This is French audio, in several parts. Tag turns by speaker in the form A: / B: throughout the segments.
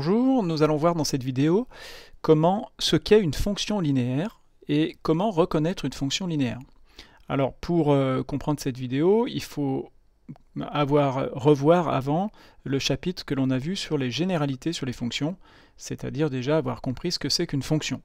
A: Bonjour, nous allons voir dans cette vidéo comment ce qu'est une fonction linéaire et comment reconnaître une fonction linéaire. Alors pour euh, comprendre cette vidéo, il faut avoir revoir avant le chapitre que l'on a vu sur les généralités sur les fonctions, c'est-à-dire déjà avoir compris ce que c'est qu'une fonction.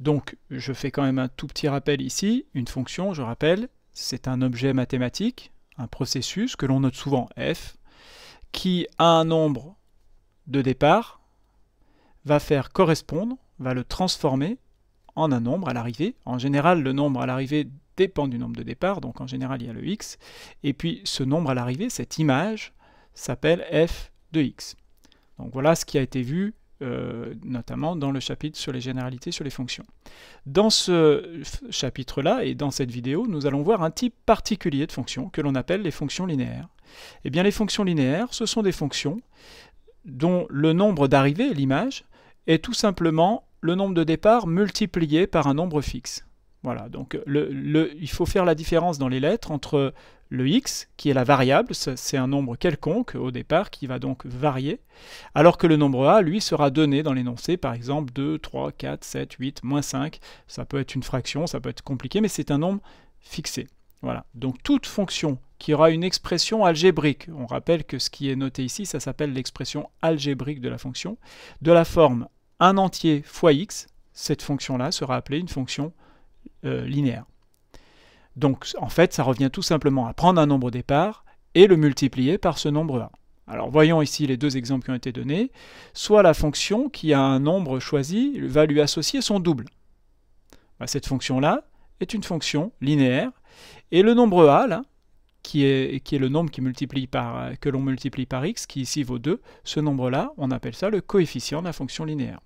A: Donc je fais quand même un tout petit rappel ici, une fonction, je rappelle, c'est un objet mathématique, un processus que l'on note souvent f, qui a un nombre de départ va faire correspondre, va le transformer en un nombre à l'arrivée. En général, le nombre à l'arrivée dépend du nombre de départ, donc en général, il y a le x. Et puis, ce nombre à l'arrivée, cette image, s'appelle f de x. Donc voilà ce qui a été vu euh, notamment dans le chapitre sur les généralités sur les fonctions. Dans ce chapitre-là et dans cette vidéo, nous allons voir un type particulier de fonction que l'on appelle les fonctions linéaires. Eh bien, les fonctions linéaires, ce sont des fonctions dont le nombre d'arrivées, l'image, est tout simplement le nombre de départs multiplié par un nombre fixe. Voilà, donc euh, le, il faut faire la différence dans les lettres entre le x, qui est la variable, c'est un nombre quelconque au départ qui va donc varier, alors que le nombre a, lui, sera donné dans l'énoncé, par exemple 2, 3, 4, 7, 8, moins 5, ça peut être une fraction, ça peut être compliqué, mais c'est un nombre fixé. Voilà. Donc toute fonction qui aura une expression algébrique, on rappelle que ce qui est noté ici, ça s'appelle l'expression algébrique de la fonction, de la forme un entier fois x, cette fonction-là sera appelée une fonction euh, linéaire. Donc en fait, ça revient tout simplement à prendre un nombre au départ et le multiplier par ce nombre 1. Alors voyons ici les deux exemples qui ont été donnés. Soit la fonction qui a un nombre choisi va lui associer son double. Bah, cette fonction-là est une fonction linéaire et le nombre a, là, qui est, qui est le nombre qui multiplie par, euh, que l'on multiplie par x, qui ici vaut 2, ce nombre-là, on appelle ça le coefficient de la fonction linéaire.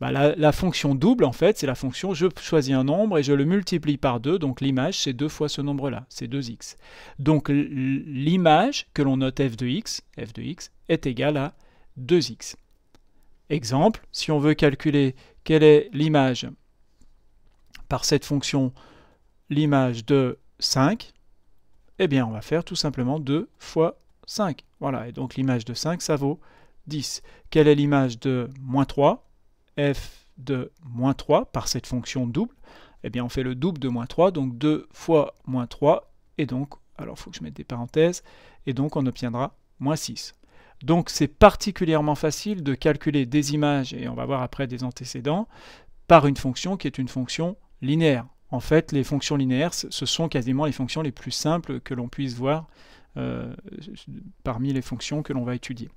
A: Bah, la, la, fonction double, en fait, c'est la fonction je choisis un nombre et je le multiplie par 2, donc l'image, c'est 2 fois ce nombre-là, c'est 2x. Donc l'image que l'on note f de x, f de x, est égale à 2x. Exemple, si on veut calculer quelle est l'image par cette fonction, l'image de 5, et eh bien on va faire tout simplement 2 fois 5. Voilà, et donc l'image de 5, ça vaut 10. Quelle est l'image de moins 3 f de moins 3 par cette fonction double Eh bien on fait le double de moins 3, donc 2 fois moins 3, et donc, alors il faut que je mette des parenthèses, et donc on obtiendra moins 6. Donc c'est particulièrement facile de calculer des images, et on va voir après des antécédents, par une fonction qui est une fonction linéaire en fait, les fonctions linéaires, ce sont quasiment les fonctions les plus simples que l'on puisse voir euh, parmi les fonctions que l'on va étudier.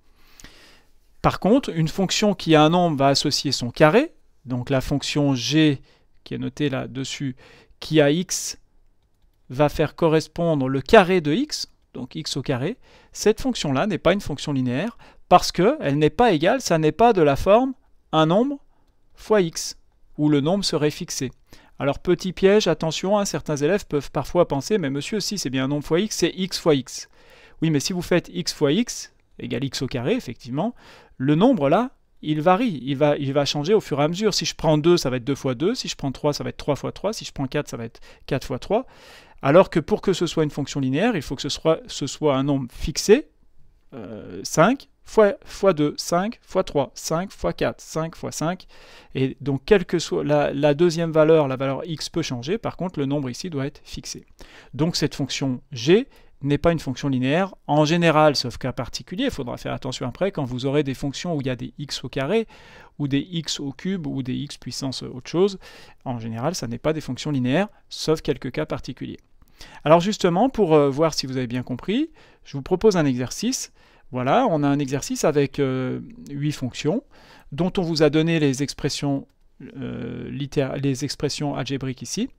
A: Par contre, une fonction qui a un nombre va associer son carré, donc la fonction g qui est notée là-dessus, qui a x, va faire correspondre le carré de x, donc x au carré. Cette fonction-là n'est pas une fonction linéaire parce qu'elle n'est pas égale, ça n'est pas de la forme un nombre fois x, où le nombre serait fixé. Alors petit piège, attention, hein, certains élèves peuvent parfois penser, mais monsieur, si c'est bien un nombre fois x, c'est x fois x. Oui, mais si vous faites x fois x, égal x au carré, effectivement, le nombre là, il varie, il va, il va changer au fur et à mesure. Si je prends 2, ça va être 2 fois 2, si je prends 3, ça va être 3 fois 3, si je prends 4, ça va être 4 fois 3. Alors que pour que ce soit une fonction linéaire, il faut que ce soit, ce soit un nombre fixé, 5, euh, fois, 2, 5, fois 3, 5, fois 4, 5, fois 5. Et donc, quelle que soit la, deuxième valeur, la valeur x peut changer. Par contre, le nombre ici doit être fixé. Donc, cette fonction g n'est pas une fonction linéaire en général, sauf cas particulier. Il faudra faire attention après quand vous aurez des fonctions où il y a des x au carré, ou des x au cube, ou des x puissance autre chose. En général, ça n'est pas des fonctions linéaires, sauf quelques cas particuliers. Alors justement, pour euh, voir si vous avez bien compris, je vous propose un exercice. Voilà, on a un exercice avec 8 euh, fonctions dont on vous a donné les expressions, euh, les expressions algébriques ici.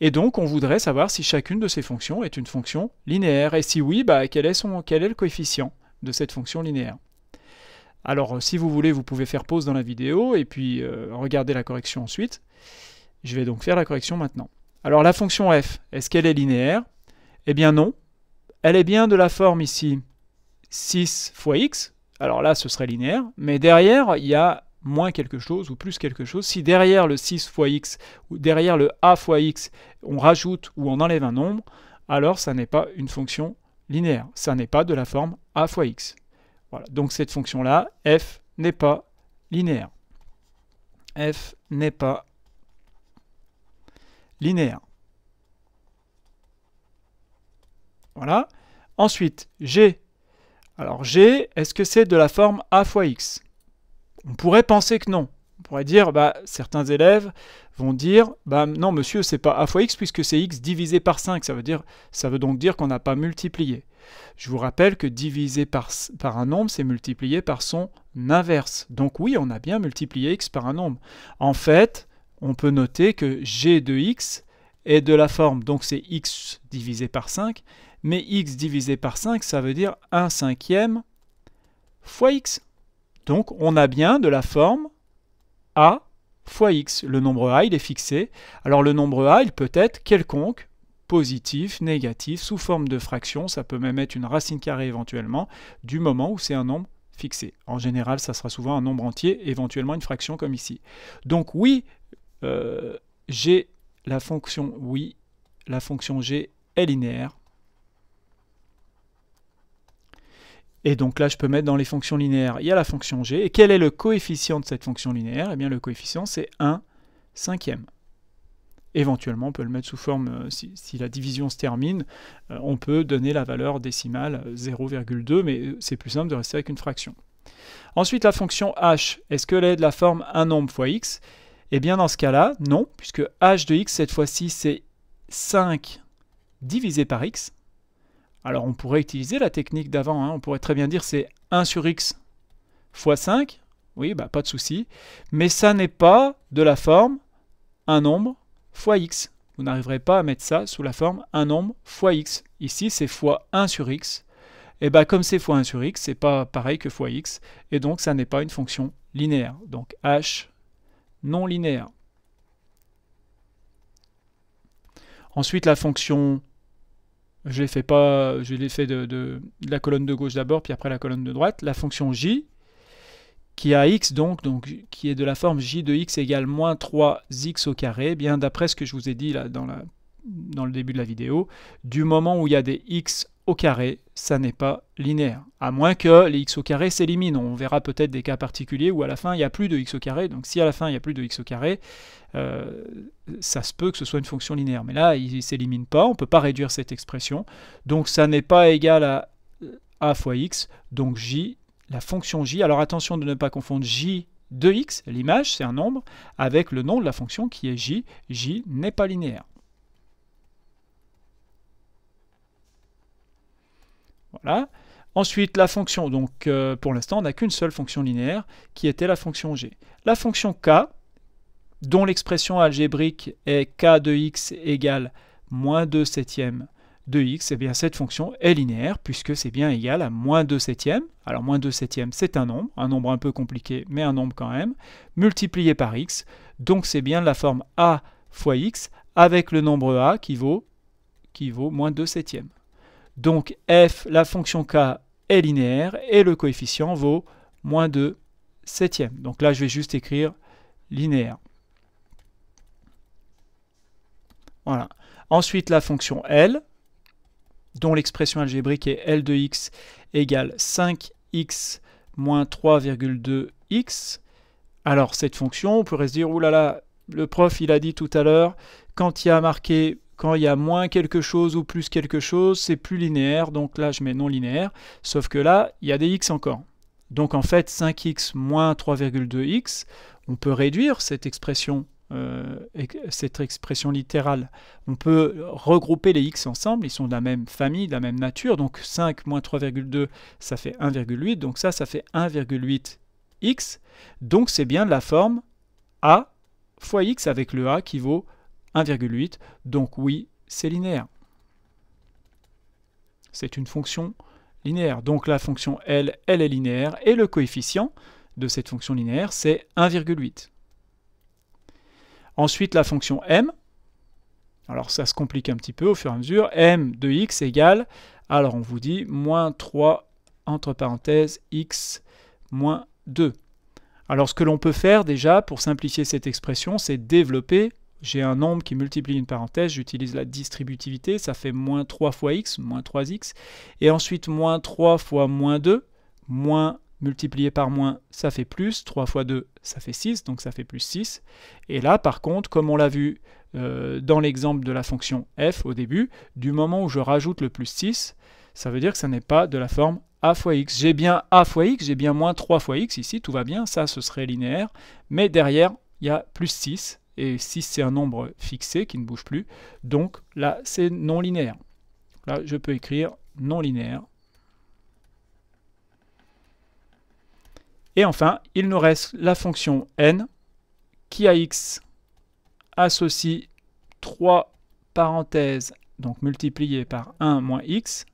A: Et donc, on voudrait savoir si chacune de ces fonctions est une fonction linéaire. Et si oui, bah, quel, est son, quel est le coefficient de cette fonction linéaire Alors, si vous voulez, vous pouvez faire pause dans la vidéo et puis euh, regarder la correction ensuite. Je vais donc faire la correction maintenant. Alors, la fonction f, est-ce qu'elle est linéaire Eh bien non. Elle est bien de la forme ici 6 fois x, alors là ce serait linéaire, mais derrière il y a moins quelque chose ou plus quelque chose. Si derrière le 6 fois x ou derrière le a fois x, on rajoute ou on enlève un nombre, alors ça n'est pas une fonction linéaire. Ça n'est pas de la forme a fois x. Voilà. Donc cette fonction-là, f n'est pas linéaire. f n'est pas linéaire. Voilà. Ensuite, j'ai alors g, est-ce que c'est de la forme a fois x On pourrait penser que non. On pourrait dire, bah, certains élèves vont dire, bah, non monsieur, c'est pas a fois x puisque c'est x divisé par 5. Ça veut, dire, ça veut donc dire qu'on n'a pas multiplié. Je vous rappelle que divisé par, par un nombre, c'est multiplié par son inverse. Donc oui, on a bien multiplié x par un nombre. En fait, on peut noter que g de x est de la forme, donc c'est x divisé par 5, mais x divisé par 5, ça veut dire 1 cinquième fois x. Donc on a bien de la forme a fois x. Le nombre a, il est fixé. Alors le nombre a, il peut être quelconque, positif, négatif, sous forme de fraction. Ça peut même être une racine carrée éventuellement, du moment où c'est un nombre fixé. En général, ça sera souvent un nombre entier, éventuellement une fraction comme ici. Donc oui, euh, j'ai la fonction oui, la fonction g est linéaire Et donc là, je peux mettre dans les fonctions linéaires, il y a la fonction g. Et quel est le coefficient de cette fonction linéaire Eh bien, le coefficient, c'est 1 cinquième. Éventuellement, on peut le mettre sous forme, euh, si, la division se termine, euh, on peut donner la valeur décimale 0,2, mais euh, c'est plus simple de rester avec une fraction. Ensuite, la fonction h, est-ce qu'elle est de la forme un nombre fois x Eh bien, dans ce cas-là, non, puisque h de x, cette fois-ci, c'est 5 divisé par x, alors on pourrait utiliser la technique d'avant, hein. on pourrait très bien dire c'est 1 sur x fois 5, oui, bah, pas de souci, mais ça n'est pas de la forme un nombre fois x. Vous n'arriverez pas à mettre ça sous la forme un nombre fois x. Ici, c'est fois 1 sur x. Et bah, comme c'est fois 1 sur x, c'est pas pareil que fois x, et donc ça n'est pas une fonction linéaire. Donc h non linéaire. Ensuite, la fonction je l'ai fait pas, je de, la colonne de gauche d'abord, puis après la colonne de droite. La fonction j, qui a x donc, donc qui est de la forme j de x égale moins 3x au carré, eh bien d'après ce que je vous ai dit là dans, la, dans le début de la vidéo, du moment où il y a des x au carré, ça n'est pas linéaire. À moins que les x au carré s'éliminent. On verra peut-être des cas particuliers où à la fin il n'y a plus de x au carré. Donc si à la fin il n'y a plus de x au carré, euh, ça se peut que ce soit une fonction linéaire. Mais là, il ne s'élimine pas, on ne peut pas réduire cette expression. Donc ça n'est pas égal à euh, a fois x. Donc j, la fonction j. Alors attention de ne pas confondre j de x, l'image c'est un nombre, avec le nom de la fonction qui est j. j n'est pas linéaire. Voilà. Ensuite, la fonction, donc euh, pour l'instant, on n'a qu'une seule fonction linéaire, qui était la fonction g. La fonction k, dont l'expression algébrique est k de x égale moins 2 septième de x, et eh bien cette fonction est linéaire, puisque c'est bien égal à moins 2 septième. Alors moins 2 septième, c'est un nombre, un nombre un peu compliqué, mais un nombre quand même, multiplié par x, donc c'est bien la forme a fois x, avec le nombre a qui vaut, qui vaut moins 2 septième donc f, la fonction k est linéaire et le coefficient vaut moins 2 septième. Donc là, je vais juste écrire linéaire. Voilà. Ensuite, la fonction L, dont l'expression algébrique est L de x égale 5x moins 3,2x. Alors, cette fonction, on pourrait se dire, oulala, le prof, il a dit tout à l'heure, quand il y a marqué quand il y a moins quelque chose ou plus quelque chose, c'est plus linéaire, donc là je mets non linéaire, sauf que là, il y a des x encore. Donc en fait, 5x moins 3,2x, on peut réduire cette expression, euh, cette expression littérale. On peut regrouper les x ensemble, ils sont de la même famille, de la même nature, donc 5 moins 3,2, ça fait 1,8, donc ça, ça fait 1,8x, donc c'est bien de la forme a fois x avec le a qui vaut 1,8. Donc oui, c'est linéaire. C'est une fonction linéaire. Donc la fonction L, elle est linéaire. Et le coefficient de cette fonction linéaire, c'est 1,8. Ensuite, la fonction M. Alors ça se complique un petit peu au fur et à mesure. M de x égale, alors on vous dit, moins 3, entre parenthèses, x moins 2. Alors ce que l'on peut faire déjà pour simplifier cette expression, c'est développer j'ai un nombre qui multiplie une parenthèse, j'utilise la distributivité, ça fait moins 3 fois x, moins 3x, et ensuite moins 3 fois moins 2, moins multiplié par moins, ça fait plus, 3 fois 2, ça fait 6, donc ça fait plus 6, et là par contre, comme on l'a vu euh, dans l'exemple de la fonction f au début, du moment où je rajoute le plus 6, ça veut dire que ça n'est pas de la forme a fois x. J'ai bien a fois x, j'ai bien moins 3 fois x ici, tout va bien, ça ce serait linéaire, mais derrière, il y a plus 6, et 6 c'est un nombre fixé qui ne bouge plus, donc là c'est non linéaire. Là je peux écrire non linéaire. Et enfin, il nous reste la fonction n qui a x associe 3 parenthèses, donc multiplié par 1 moins x,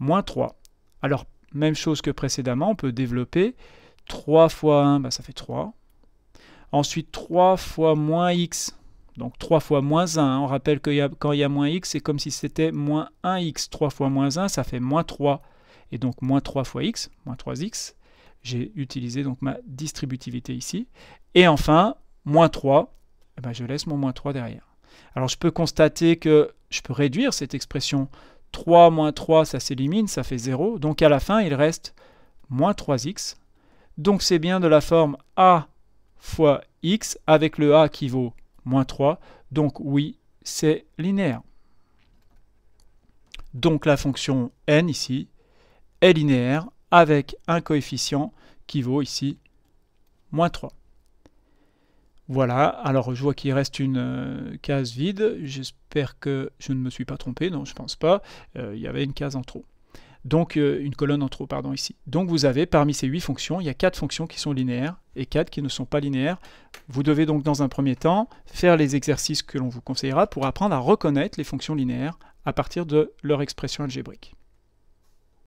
A: moins 3. Alors, même chose que précédemment, on peut développer 3 fois 1, bah, ça fait 3. Ensuite, 3 fois moins x. Donc 3 fois moins 1. On rappelle que quand il y a moins x, c'est comme si c'était moins 1x. 3 fois moins 1, ça fait moins 3. Et donc moins 3 fois x, moins 3x. J'ai utilisé donc ma distributivité ici. Et enfin, moins 3, eh ben, je laisse mon moins 3 derrière. Alors je peux constater que je peux réduire cette expression. 3 moins 3, ça s'élimine, ça fait 0. Donc à la fin, il reste moins 3x. Donc c'est bien de la forme a fois x avec le a qui vaut moins 3. Donc oui, c'est linéaire. Donc la fonction n ici est linéaire avec un coefficient qui vaut ici moins 3. Voilà, alors je vois qu'il reste une euh, case vide. J'espère que je ne me suis pas trompé. Non, je pense pas. Euh, il y avait une case en trop. Donc euh, une colonne en trop, pardon, ici. Donc vous avez parmi ces huit fonctions, il y a quatre fonctions qui sont linéaires et 4 qui ne sont pas linéaires. Vous devez donc dans un premier temps faire les exercices que l'on vous conseillera pour apprendre à reconnaître les fonctions linéaires à partir de leur expression algébrique.